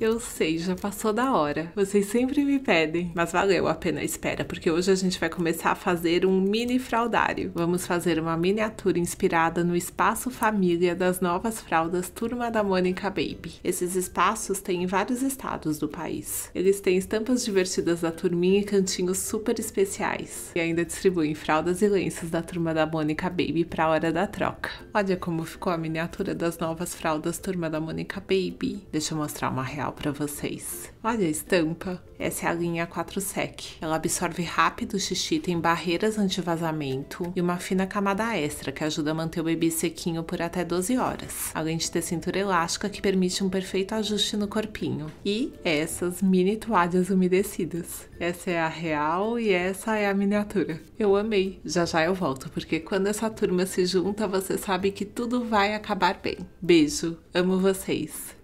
Eu sei, já passou da hora. Vocês sempre me pedem, mas valeu a pena a espera, porque hoje a gente vai começar a fazer um mini fraldário. Vamos fazer uma miniatura inspirada no espaço família das novas fraldas Turma da Mônica Baby. Esses espaços têm em vários estados do país. Eles têm estampas divertidas da turminha e cantinhos super especiais. E ainda distribuem fraldas e lenços da Turma da Mônica Baby para a hora da troca. Olha como ficou a miniatura das novas fraldas Turma da Mônica Baby. Deixa eu mostrar uma real legal para vocês. Olha a estampa. Essa é a linha 4 Sec. Ela absorve rápido o xixi, tem barreiras anti-vazamento e uma fina camada extra que ajuda a manter o bebê sequinho por até 12 horas, além de ter cintura elástica que permite um perfeito ajuste no corpinho. E essas mini toalhas umedecidas. Essa é a real e essa é a miniatura. Eu amei. Já já eu volto, porque quando essa turma se junta, você sabe que tudo vai acabar bem. Beijo, amo vocês.